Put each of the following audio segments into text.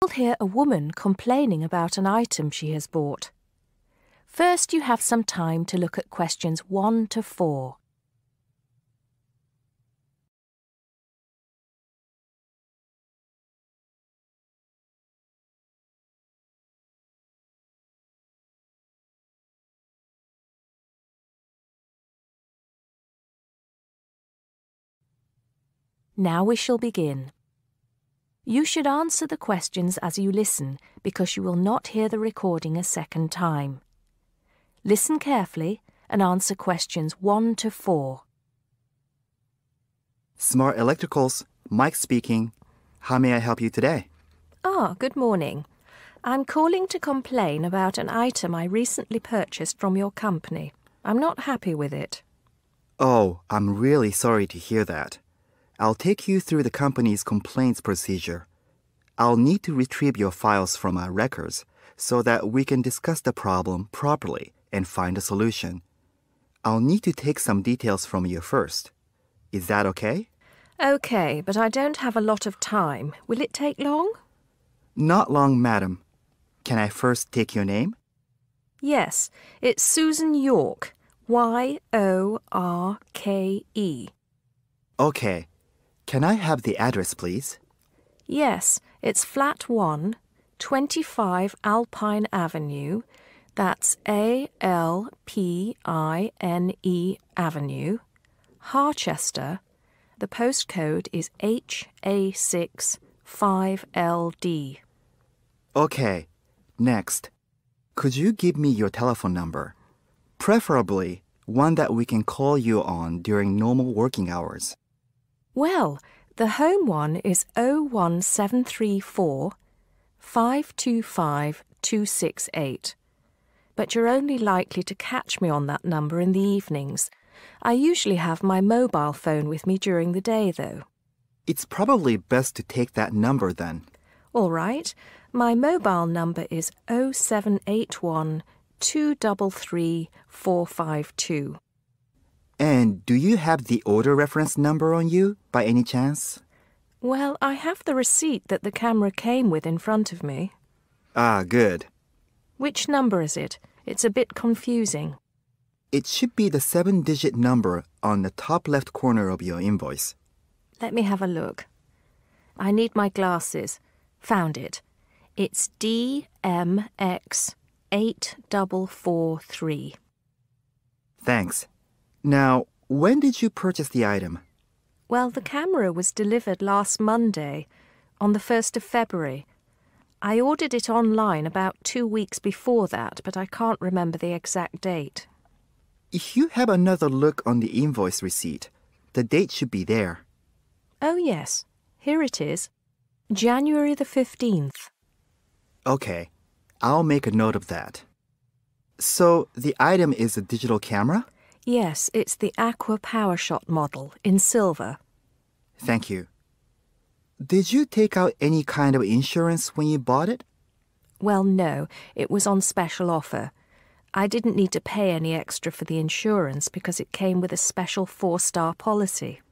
You will hear a woman complaining about an item she has bought. First, you have some time to look at questions 1 to 4. Now we shall begin. You should answer the questions as you listen because you will not hear the recording a second time. Listen carefully and answer questions 1 to 4. Smart Electricals, Mike speaking. How may I help you today? Ah, good morning. I'm calling to complain about an item I recently purchased from your company. I'm not happy with it. Oh, I'm really sorry to hear that. I'll take you through the company's complaints procedure. I'll need to retrieve your files from our records so that we can discuss the problem properly and find a solution. I'll need to take some details from you first. Is that okay? Okay, but I don't have a lot of time. Will it take long? Not long, madam. Can I first take your name? Yes, it's Susan York. Y O R K E. Okay, can I have the address, please? Yes, it's flat 1, 25 Alpine Avenue. That's A L P I N E Avenue, Harchester. The postcode is ha A six five ld Okay, next. Could you give me your telephone number? Preferably one that we can call you on during normal working hours. Well, the home one is 01734 525 268. But you're only likely to catch me on that number in the evenings. I usually have my mobile phone with me during the day, though. It's probably best to take that number then. All right. My mobile number is 0781 233 452. And do you have the order reference number on you, by any chance? Well, I have the receipt that the camera came with in front of me. Ah, good. Which number is it? It's a bit confusing. It should be the seven digit number on the top left corner of your invoice. Let me have a look. I need my glasses. Found it. It's DMX8443. Thanks. Now, when did you purchase the item? Well, the camera was delivered last Monday, on the 1st of February. I ordered it online about two weeks before that, but I can't remember the exact date. If you have another look on the invoice receipt, the date should be there. Oh, yes. Here it is. January the 15th. Okay. I'll make a note of that. So, the item is a digital camera? Yes, it's the Aqua PowerShot model in silver. Thank you. Did you take out any kind of insurance when you bought it? Well, no. It was on special offer. I didn't need to pay any extra for the insurance because it came with a special four-star policy.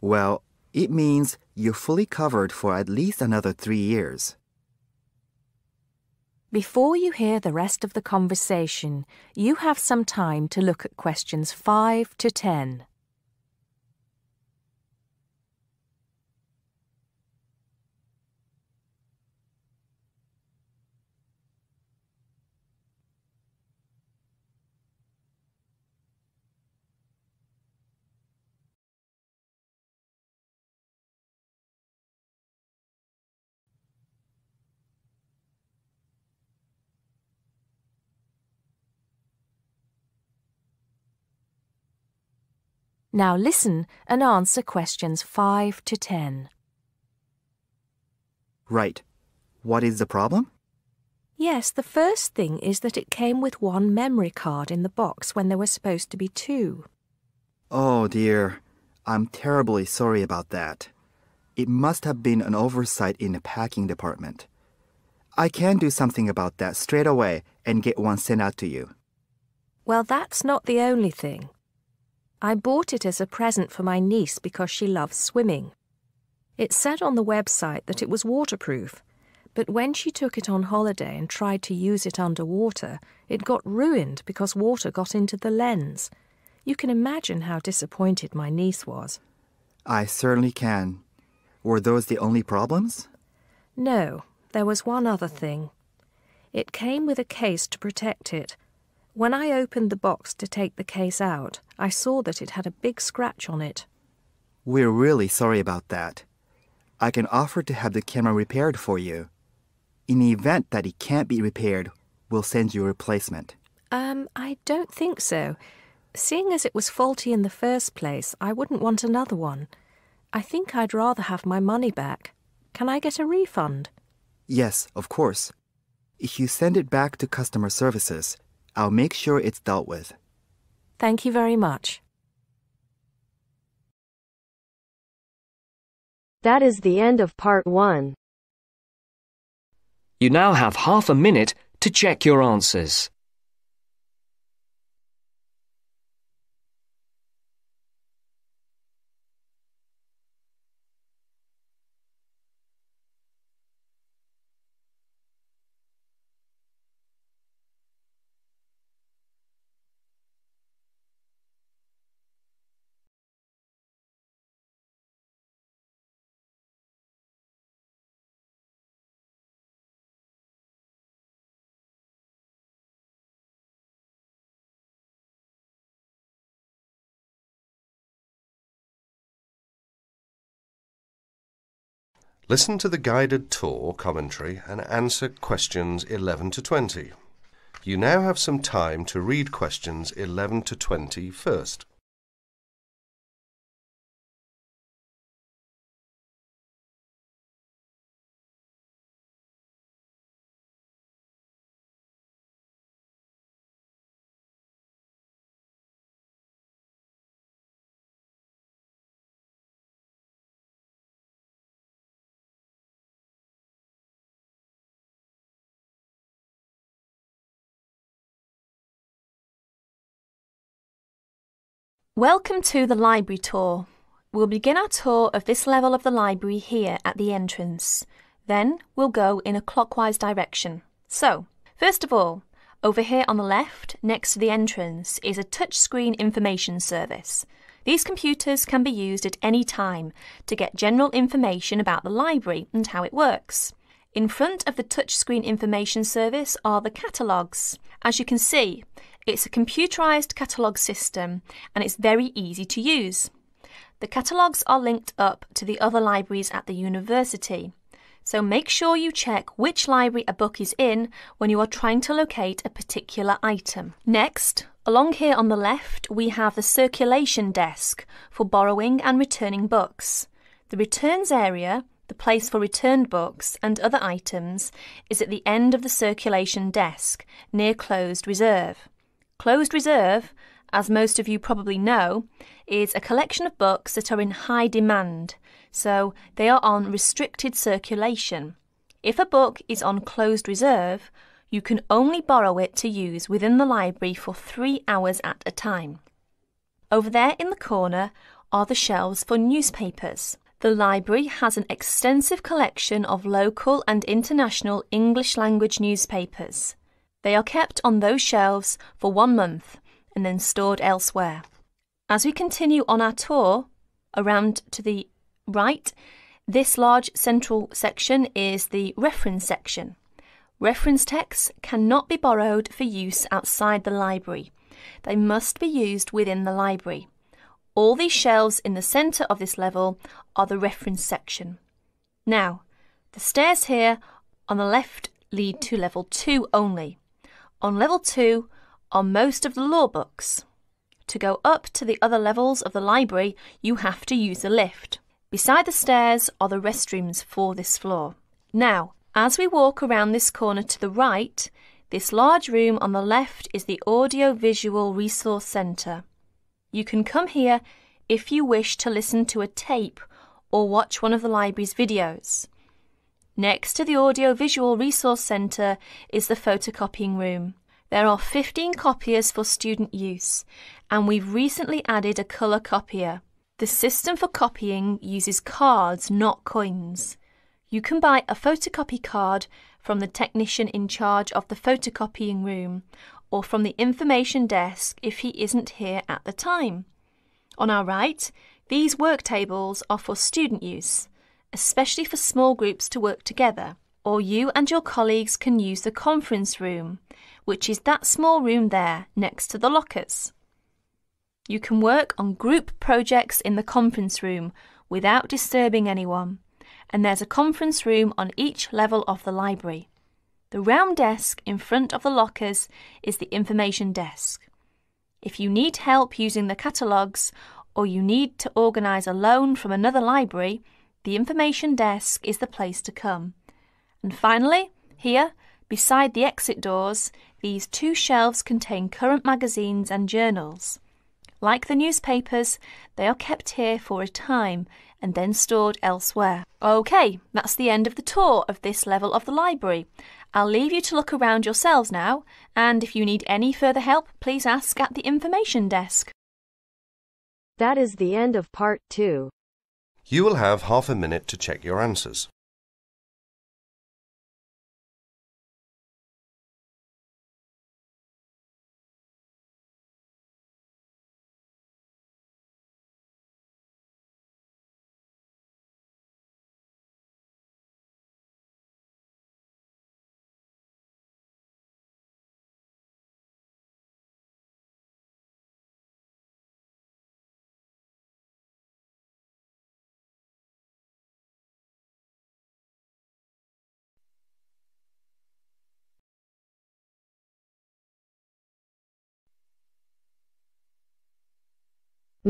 Well, it means you're fully covered for at least another three years. Before you hear the rest of the conversation, you have some time to look at questions 5 to 10. Now listen and answer questions 5 to 10. Right. What is the problem? Yes, the first thing is that it came with one memory card in the box when there were supposed to be two. Oh dear. I'm terribly sorry about that. It must have been an oversight in the packing department. I can do something about that straight away and get one sent out to you. Well, that's not the only thing. I bought it as a present for my niece because she loves swimming. It said on the website that it was waterproof, but when she took it on holiday and tried to use it underwater, it got ruined because water got into the lens. You can imagine how disappointed my niece was. I certainly can. Were those the only problems? No, there was one other thing. It came with a case to protect it, when I opened the box to take the case out, I saw that it had a big scratch on it. We're really sorry about that. I can offer to have the camera repaired for you. In the event that it can't be repaired, we'll send you a replacement. Um, I don't think so. Seeing as it was faulty in the first place, I wouldn't want another one. I think I'd rather have my money back. Can I get a refund? Yes, of course. If you send it back to customer services, I'll make sure it's dealt with. Thank you very much. That is the end of part one. You now have half a minute to check your answers. Listen to the guided tour commentary and answer questions 11 to 20. You now have some time to read questions 11 to 20 first. Welcome to the library tour. We'll begin our tour of this level of the library here at the entrance. Then we'll go in a clockwise direction. So, first of all, over here on the left, next to the entrance, is a touchscreen information service. These computers can be used at any time to get general information about the library and how it works. In front of the touchscreen information service are the catalogues. As you can see, it's a computerized catalogue system and it's very easy to use. The catalogues are linked up to the other libraries at the university. So make sure you check which library a book is in when you are trying to locate a particular item. Next, along here on the left, we have the circulation desk for borrowing and returning books. The returns area, the place for returned books and other items, is at the end of the circulation desk, near closed reserve. Closed Reserve, as most of you probably know, is a collection of books that are in high demand, so they are on restricted circulation. If a book is on closed reserve, you can only borrow it to use within the library for three hours at a time. Over there in the corner are the shelves for newspapers. The library has an extensive collection of local and international English language newspapers. They are kept on those shelves for one month and then stored elsewhere. As we continue on our tour around to the right, this large central section is the reference section. Reference texts cannot be borrowed for use outside the library. They must be used within the library. All these shelves in the centre of this level are the reference section. Now, the stairs here on the left lead to level 2 only. On level 2 are most of the law books. To go up to the other levels of the library, you have to use a lift. Beside the stairs are the restrooms for this floor. Now, as we walk around this corner to the right, this large room on the left is the audiovisual Resource Centre. You can come here if you wish to listen to a tape or watch one of the library's videos. Next to the Audiovisual Resource Centre is the photocopying room. There are 15 copiers for student use, and we've recently added a colour copier. The system for copying uses cards, not coins. You can buy a photocopy card from the technician in charge of the photocopying room or from the information desk if he isn't here at the time. On our right, these work tables are for student use especially for small groups to work together. Or you and your colleagues can use the conference room, which is that small room there next to the lockers. You can work on group projects in the conference room without disturbing anyone, and there's a conference room on each level of the library. The round desk in front of the lockers is the information desk. If you need help using the catalogues or you need to organise a loan from another library, the information desk is the place to come. And finally, here, beside the exit doors, these two shelves contain current magazines and journals. Like the newspapers, they are kept here for a time and then stored elsewhere. Okay, that's the end of the tour of this level of the library. I'll leave you to look around yourselves now, and if you need any further help, please ask at the information desk. That is the end of part two. You will have half a minute to check your answers.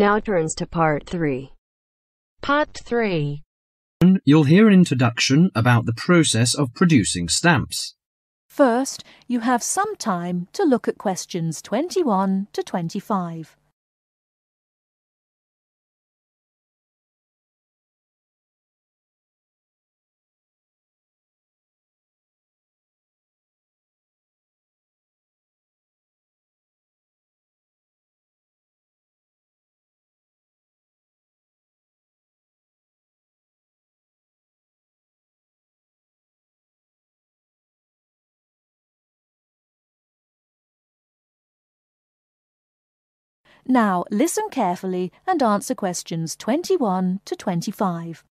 now turns to part 3. Part 3 You'll hear an introduction about the process of producing stamps. First, you have some time to look at questions 21 to 25. Now listen carefully and answer questions 21 to 25.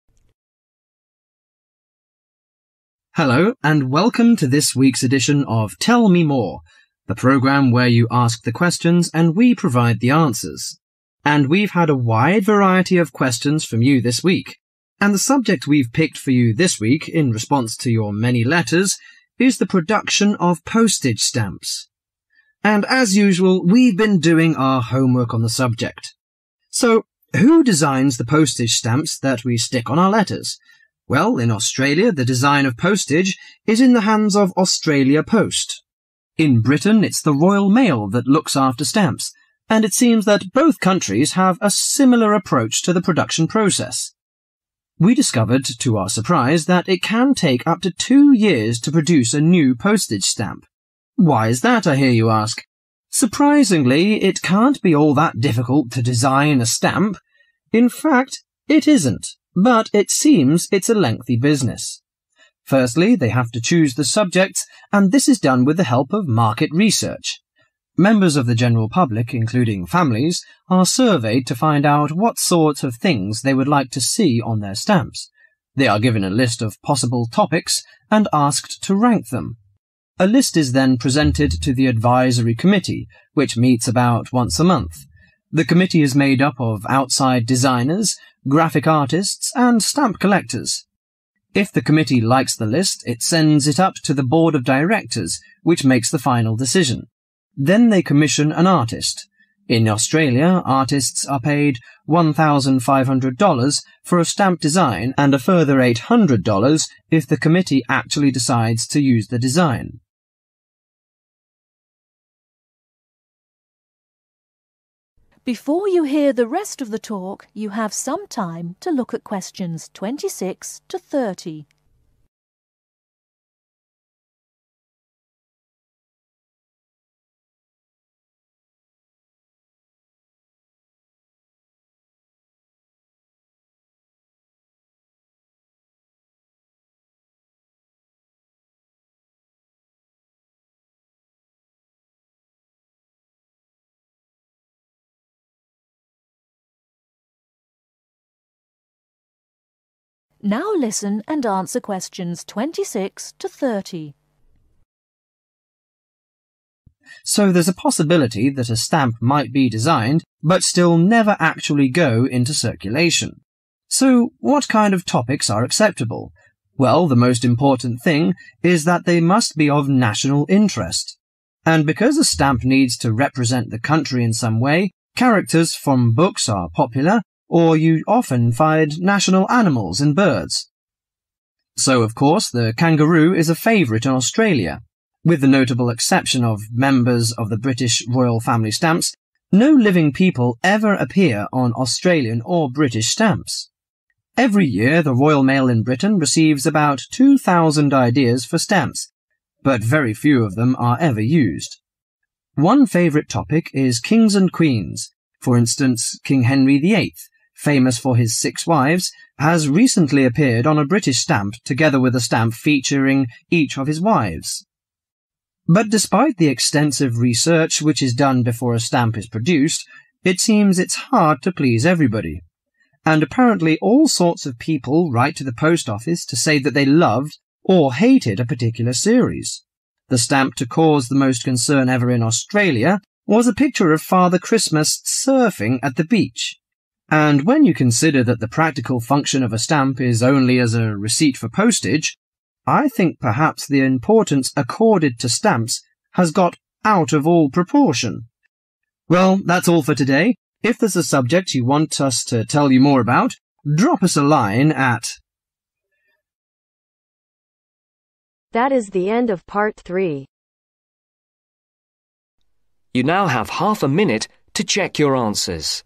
Hello, and welcome to this week's edition of Tell Me More, the program where you ask the questions and we provide the answers. And we've had a wide variety of questions from you this week. And the subject we've picked for you this week, in response to your many letters, is the production of postage stamps and as usual, we've been doing our homework on the subject. So, who designs the postage stamps that we stick on our letters? Well, in Australia, the design of postage is in the hands of Australia Post. In Britain, it's the Royal Mail that looks after stamps, and it seems that both countries have a similar approach to the production process. We discovered, to our surprise, that it can take up to two years to produce a new postage stamp. Why is that, I hear you ask? Surprisingly, it can't be all that difficult to design a stamp. In fact, it isn't, but it seems it's a lengthy business. Firstly, they have to choose the subjects, and this is done with the help of market research. Members of the general public, including families, are surveyed to find out what sorts of things they would like to see on their stamps. They are given a list of possible topics and asked to rank them. A list is then presented to the advisory committee, which meets about once a month. The committee is made up of outside designers, graphic artists, and stamp collectors. If the committee likes the list, it sends it up to the board of directors, which makes the final decision. Then they commission an artist. In Australia, artists are paid $1,500 for a stamp design and a further $800 if the committee actually decides to use the design. Before you hear the rest of the talk, you have some time to look at questions 26 to 30. Now listen and answer questions 26 to 30. So there's a possibility that a stamp might be designed, but still never actually go into circulation. So what kind of topics are acceptable? Well, the most important thing is that they must be of national interest. And because a stamp needs to represent the country in some way, characters from books are popular or you often find national animals and birds. So, of course, the kangaroo is a favourite in Australia. With the notable exception of members of the British royal family stamps, no living people ever appear on Australian or British stamps. Every year, the Royal Mail in Britain receives about 2,000 ideas for stamps, but very few of them are ever used. One favourite topic is kings and queens, for instance, King Henry VIII, famous for his six wives, has recently appeared on a British stamp together with a stamp featuring each of his wives. But despite the extensive research which is done before a stamp is produced, it seems it's hard to please everybody. And apparently all sorts of people write to the post office to say that they loved or hated a particular series. The stamp to cause the most concern ever in Australia was a picture of Father Christmas surfing at the beach. And when you consider that the practical function of a stamp is only as a receipt for postage, I think perhaps the importance accorded to stamps has got out of all proportion. Well, that's all for today. If there's a subject you want us to tell you more about, drop us a line at That is the end of part three. You now have half a minute to check your answers.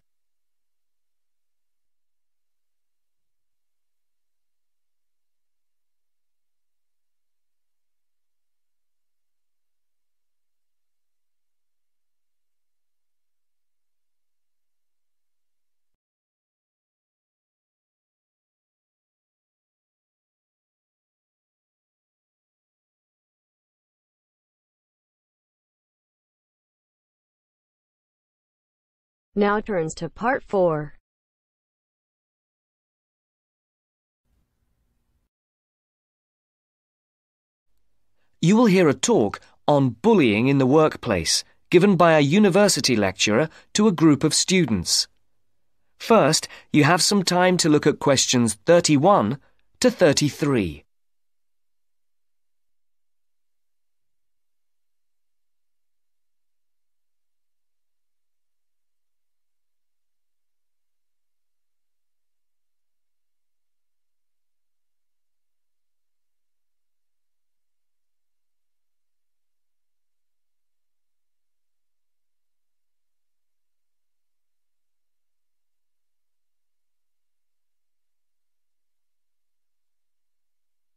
now turns to part 4. You will hear a talk on bullying in the workplace given by a university lecturer to a group of students. First, you have some time to look at questions 31 to 33.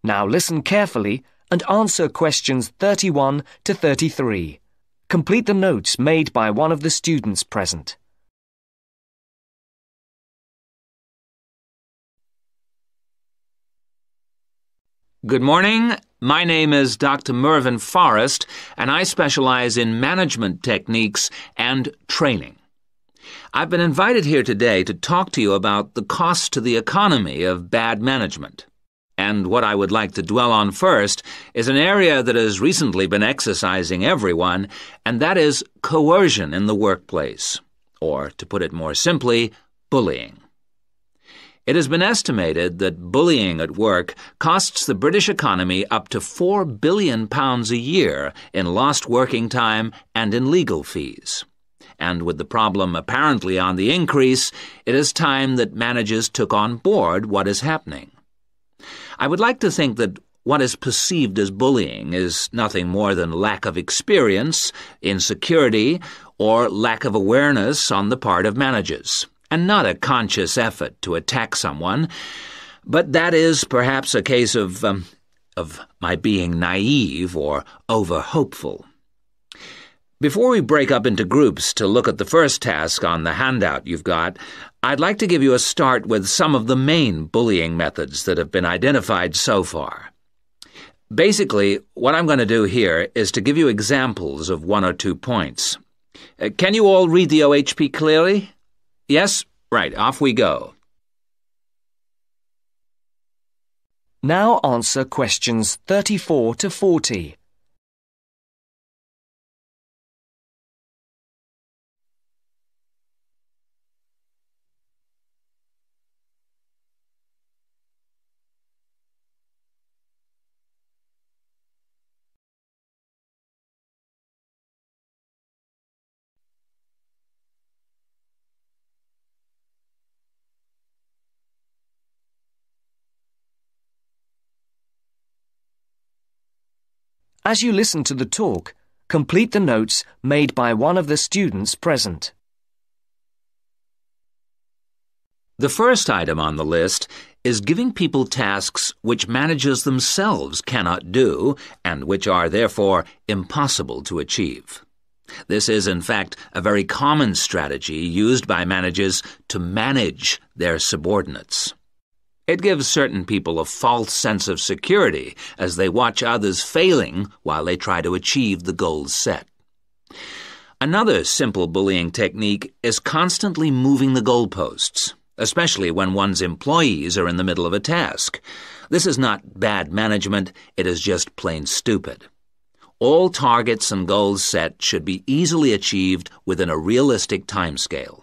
Now listen carefully and answer questions 31 to 33. Complete the notes made by one of the students present. Good morning. My name is Dr. Mervyn Forrest, and I specialize in management techniques and training. I've been invited here today to talk to you about the cost to the economy of bad management. And what I would like to dwell on first is an area that has recently been exercising everyone, and that is coercion in the workplace, or, to put it more simply, bullying. It has been estimated that bullying at work costs the British economy up to £4 billion a year in lost working time and in legal fees. And with the problem apparently on the increase, it is time that managers took on board what is happening. I would like to think that what is perceived as bullying is nothing more than lack of experience, insecurity, or lack of awareness on the part of managers, and not a conscious effort to attack someone. But that is perhaps a case of, um, of my being naive or over hopeful. Before we break up into groups to look at the first task on the handout you've got, I'd like to give you a start with some of the main bullying methods that have been identified so far. Basically, what I'm going to do here is to give you examples of one or two points. Uh, can you all read the OHP clearly? Yes? Right, off we go. Now answer questions 34 to 40. As you listen to the talk, complete the notes made by one of the students present. The first item on the list is giving people tasks which managers themselves cannot do and which are therefore impossible to achieve. This is, in fact, a very common strategy used by managers to manage their subordinates. It gives certain people a false sense of security as they watch others failing while they try to achieve the goals set. Another simple bullying technique is constantly moving the goalposts, especially when one's employees are in the middle of a task. This is not bad management, it is just plain stupid. All targets and goals set should be easily achieved within a realistic timescale.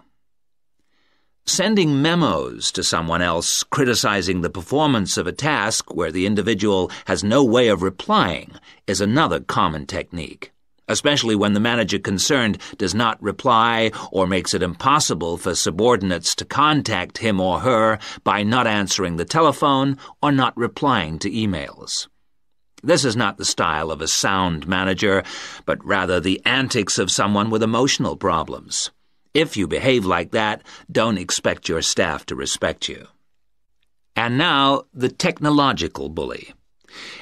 Sending memos to someone else criticizing the performance of a task where the individual has no way of replying is another common technique, especially when the manager concerned does not reply or makes it impossible for subordinates to contact him or her by not answering the telephone or not replying to emails. This is not the style of a sound manager, but rather the antics of someone with emotional problems. If you behave like that, don't expect your staff to respect you. And now, the technological bully.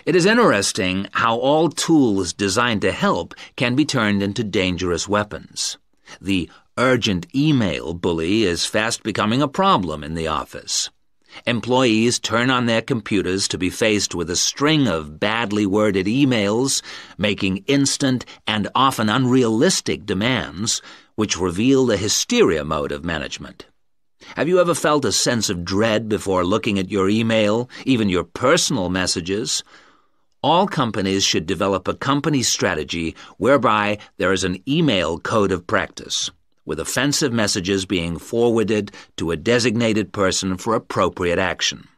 It is interesting how all tools designed to help can be turned into dangerous weapons. The urgent email bully is fast becoming a problem in the office. Employees turn on their computers to be faced with a string of badly worded emails making instant and often unrealistic demands which reveal the hysteria mode of management. Have you ever felt a sense of dread before looking at your email, even your personal messages? All companies should develop a company strategy whereby there is an email code of practice with offensive messages being forwarded to a designated person for appropriate action.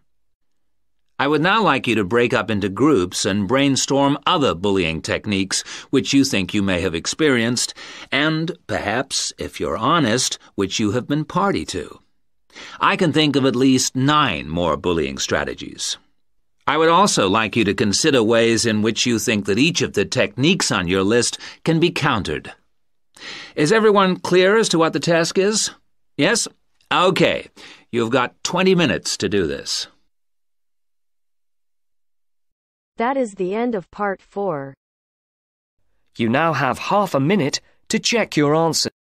I would now like you to break up into groups and brainstorm other bullying techniques which you think you may have experienced, and perhaps, if you're honest, which you have been party to. I can think of at least nine more bullying strategies. I would also like you to consider ways in which you think that each of the techniques on your list can be countered. Is everyone clear as to what the task is? Yes? Okay. You've got 20 minutes to do this. That is the end of part four. You now have half a minute to check your answer.